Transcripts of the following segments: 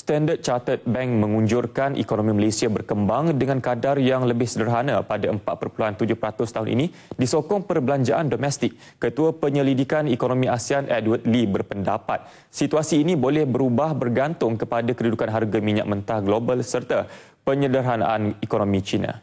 Standard Chartered Bank mengunjurkan ekonomi Malaysia berkembang dengan kadar yang lebih sederhana pada 4.7% tahun ini disokong perbelanjaan domestik. Ketua Penyelidikan Ekonomi ASEAN Edward Lee berpendapat situasi ini boleh berubah bergantung kepada kedudukan harga minyak mentah global serta penyederhanaan ekonomi China.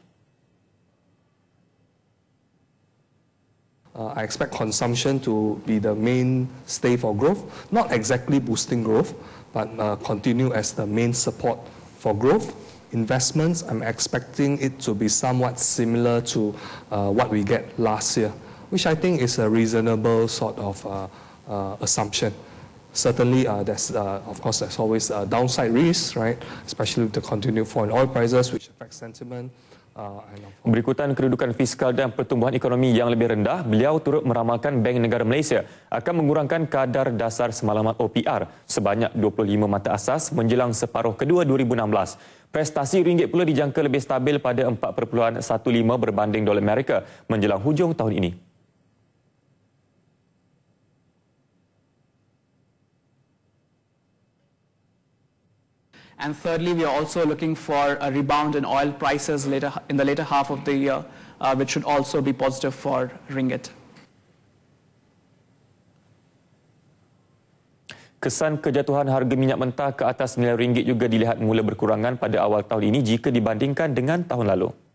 Uh, I expect consumption to be the main stay for growth, not exactly boosting growth, but uh, continue as the main support for growth. Investments, I'm expecting it to be somewhat similar to uh, what we get last year, which I think is a reasonable sort of uh, uh, assumption. certainly uh, there's uh, of course there's always a uh, downside risk right especially with the continued fall in oil prices which affects sentiment uh, Berikutan kedudukan fiskal dan pertumbuhan ekonomi yang lebih rendah, beliau turut meramalkan Bank Negara Malaysia akan mengurangkan kadar dasar semalaman OPR sebanyak 25 mata asas menjelang separuh kedua 2016. Prestasi ringgit pula dijangka lebih stabil pada 4.15 berbanding dolar Amerika menjelang hujung tahun ini. And thirdly, we are also looking for a rebound in oil prices later in the later half of the year, uh, which should also be positive for ringgit. Kesan kejatuhan harga minyak mentah ke atas nilai ringgit juga dilihat mula berkurangan pada awal tahun ini jika dibandingkan dengan tahun lalu.